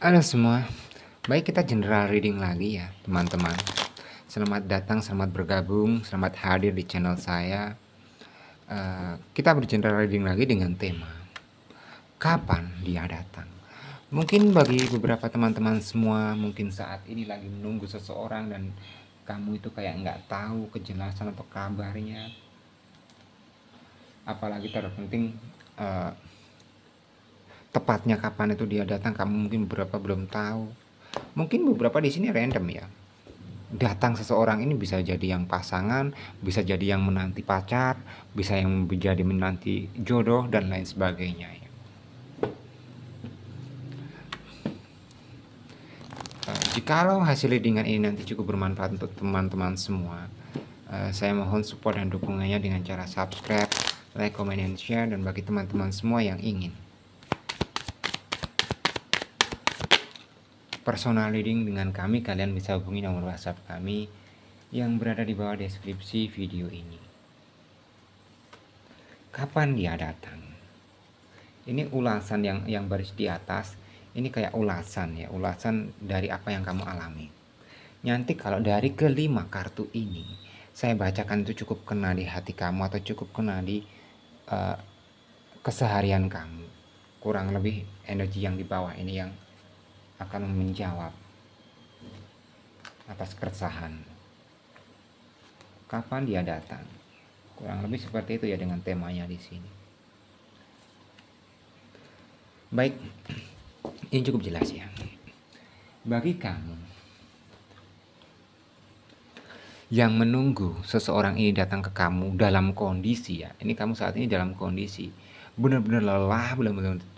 Halo semua, baik kita general reading lagi ya teman-teman Selamat datang, selamat bergabung, selamat hadir di channel saya uh, Kita bergeneral reading lagi dengan tema Kapan dia datang? Mungkin bagi beberapa teman-teman semua mungkin saat ini lagi menunggu seseorang dan kamu itu kayak nggak tahu kejelasan atau kabarnya Apalagi terpenting uh, tepatnya kapan itu dia datang kamu mungkin beberapa belum tahu mungkin beberapa di sini random ya datang seseorang ini bisa jadi yang pasangan bisa jadi yang menanti pacar bisa yang menjadi menanti jodoh dan lain sebagainya ya. Eh, jikalau hasil readingan ini nanti cukup bermanfaat untuk teman-teman semua, eh, saya mohon support dan dukungannya dengan cara subscribe, like, comment, dan share. Dan bagi teman-teman semua yang ingin personal reading dengan kami, kalian bisa hubungi nomor WhatsApp kami yang berada di bawah deskripsi video ini. Kapan dia datang? Ini ulasan yang yang baris di atas, ini kayak ulasan ya, ulasan dari apa yang kamu alami. Nanti kalau dari kelima kartu ini, saya bacakan itu cukup kena di hati kamu atau cukup kena di uh, keseharian kamu. Kurang lebih energi yang di bawah ini yang akan menjawab atas keresahan. Kapan dia datang? Kurang lebih seperti itu ya dengan temanya di sini. Baik, ini cukup jelas ya. Bagi kamu yang menunggu seseorang ini datang ke kamu dalam kondisi ya, ini kamu saat ini dalam kondisi benar-benar lelah,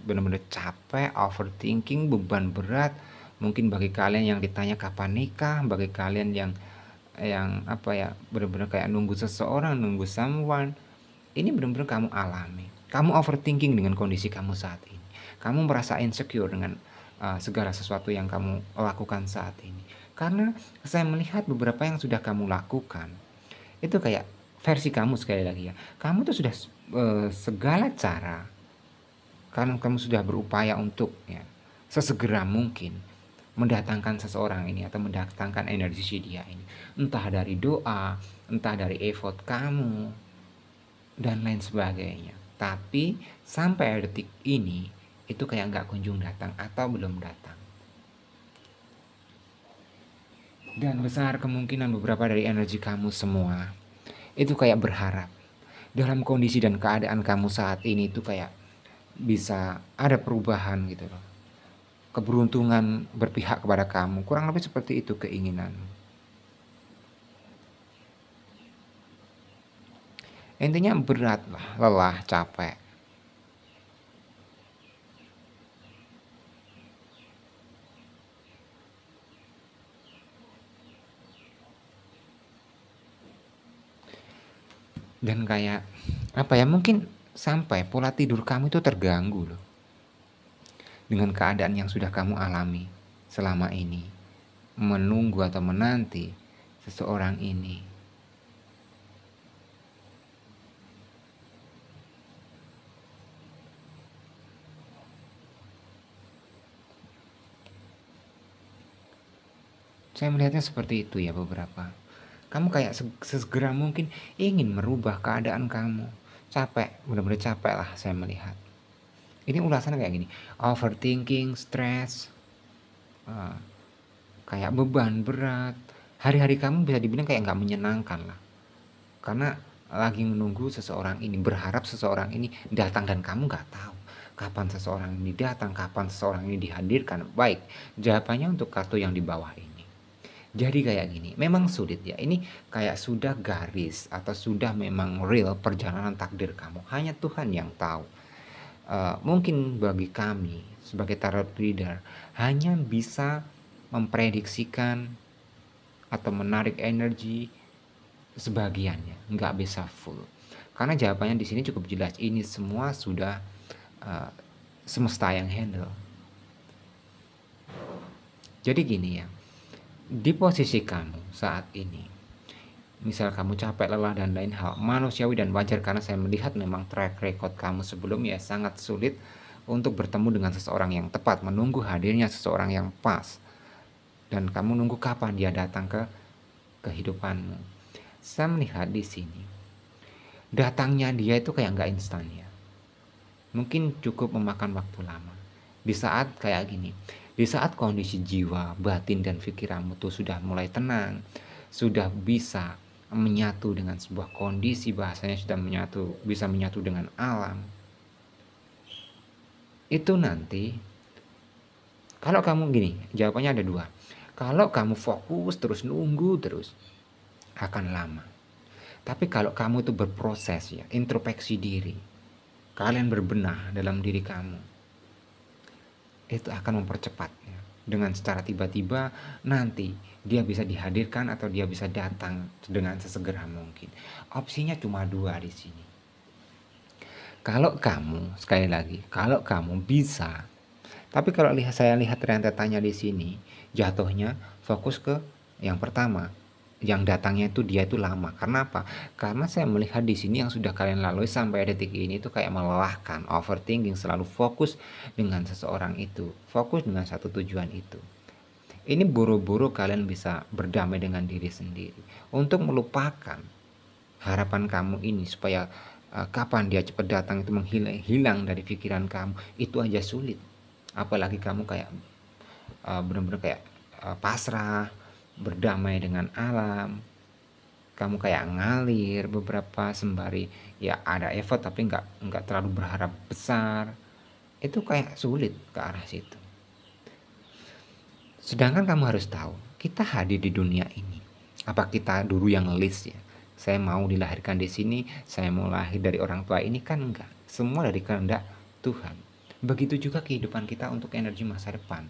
benar-benar capek, overthinking, beban berat. Mungkin bagi kalian yang ditanya kapan nikah, bagi kalian yang yang apa ya, benar-benar kayak nunggu seseorang, nunggu someone. Ini benar-benar kamu alami. Kamu overthinking dengan kondisi kamu saat ini. Kamu merasa insecure dengan uh, segala sesuatu yang kamu lakukan saat ini. Karena saya melihat beberapa yang sudah kamu lakukan, itu kayak versi kamu sekali lagi ya. Kamu tuh sudah Eh, segala cara karena kamu sudah berupaya untuk ya sesegera mungkin mendatangkan seseorang ini atau mendatangkan energi si dia ini entah dari doa entah dari effort kamu dan lain sebagainya tapi sampai detik ini itu kayak nggak kunjung datang atau belum datang dan besar kemungkinan beberapa dari energi kamu semua itu kayak berharap dalam kondisi dan keadaan kamu saat ini itu kayak bisa ada perubahan gitu loh. Keberuntungan berpihak kepada kamu, kurang lebih seperti itu keinginan. Intinya berat lah, lelah, capek. dan kayak apa ya mungkin sampai pola tidur kamu itu terganggu loh dengan keadaan yang sudah kamu alami selama ini menunggu atau menanti seseorang ini saya melihatnya seperti itu ya beberapa kamu kayak sesegera mungkin ingin merubah keadaan kamu capek benar-benar capek lah saya melihat ini ulasan kayak gini overthinking stress uh, kayak beban berat hari-hari kamu bisa dibilang kayak nggak menyenangkan lah karena lagi menunggu seseorang ini berharap seseorang ini datang dan kamu nggak tahu kapan seseorang ini datang kapan seseorang ini dihadirkan baik jawabannya untuk kartu yang di bawah ini jadi kayak gini, memang sulit ya. Ini kayak sudah garis atau sudah memang real perjalanan takdir kamu. Hanya Tuhan yang tahu. Uh, mungkin bagi kami sebagai tarot reader hanya bisa memprediksikan atau menarik energi sebagiannya, nggak bisa full. Karena jawabannya di sini cukup jelas. Ini semua sudah uh, semesta yang handle. Jadi gini ya di posisi kamu saat ini misal kamu capek, lelah, dan lain hal manusiawi dan wajar karena saya melihat memang track record kamu sebelumnya sangat sulit untuk bertemu dengan seseorang yang tepat, menunggu hadirnya seseorang yang pas. Dan kamu nunggu kapan dia datang ke kehidupanmu. Saya melihat di sini, datangnya dia itu kayak nggak instan ya. Mungkin cukup memakan waktu lama. Di saat kayak gini, di saat kondisi jiwa, batin, dan pikiranmu tuh sudah mulai tenang, sudah bisa menyatu dengan sebuah kondisi bahasanya sudah menyatu, bisa menyatu dengan alam. Itu nanti kalau kamu gini, jawabannya ada dua. Kalau kamu fokus terus nunggu terus akan lama. Tapi kalau kamu itu berproses ya, introspeksi diri. Kalian berbenah dalam diri kamu itu akan mempercepat ya. dengan secara tiba-tiba nanti dia bisa dihadirkan atau dia bisa datang dengan sesegera mungkin opsinya cuma dua di sini kalau kamu sekali lagi kalau kamu bisa tapi kalau lihat saya lihat rentetannya di sini jatuhnya fokus ke yang pertama yang datangnya itu dia itu lama. Karena apa? Karena saya melihat di sini yang sudah kalian lalui sampai detik ini itu kayak melelahkan, overthinking, selalu fokus dengan seseorang itu, fokus dengan satu tujuan itu. Ini buru-buru kalian bisa berdamai dengan diri sendiri untuk melupakan harapan kamu ini supaya eh, kapan dia cepat datang itu menghilang dari pikiran kamu itu aja sulit. Apalagi kamu kayak uh, benar-benar kayak eh, pasrah berdamai dengan alam kamu kayak ngalir beberapa sembari ya ada effort tapi nggak nggak terlalu berharap besar itu kayak sulit ke arah situ sedangkan kamu harus tahu kita hadir di dunia ini apa kita dulu yang list ya saya mau dilahirkan di sini saya mau lahir dari orang tua ini kan enggak semua dari kehendak Tuhan begitu juga kehidupan kita untuk energi masa depan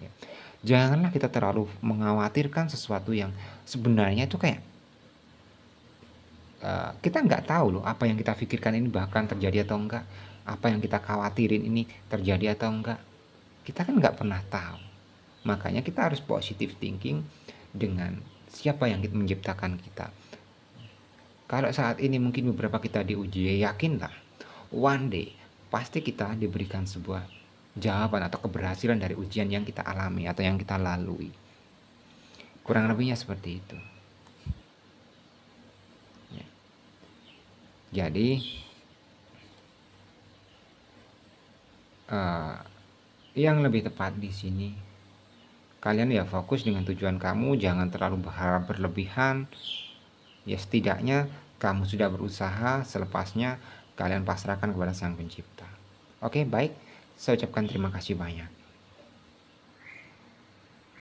ya janganlah kita terlalu mengkhawatirkan sesuatu yang sebenarnya itu kayak uh, kita nggak tahu loh apa yang kita pikirkan ini bahkan terjadi atau enggak apa yang kita khawatirin ini terjadi atau enggak kita kan nggak pernah tahu makanya kita harus positive thinking dengan siapa yang kita menciptakan kita kalau saat ini mungkin beberapa kita diuji yakinlah one day pasti kita diberikan sebuah jawaban atau keberhasilan dari ujian yang kita alami atau yang kita lalui. Kurang lebihnya seperti itu. Ya. Jadi uh, yang lebih tepat di sini kalian ya fokus dengan tujuan kamu, jangan terlalu berharap berlebihan. Ya setidaknya kamu sudah berusaha, selepasnya kalian pasrahkan kepada Sang Pencipta. Oke, baik. Saya ucapkan terima kasih banyak.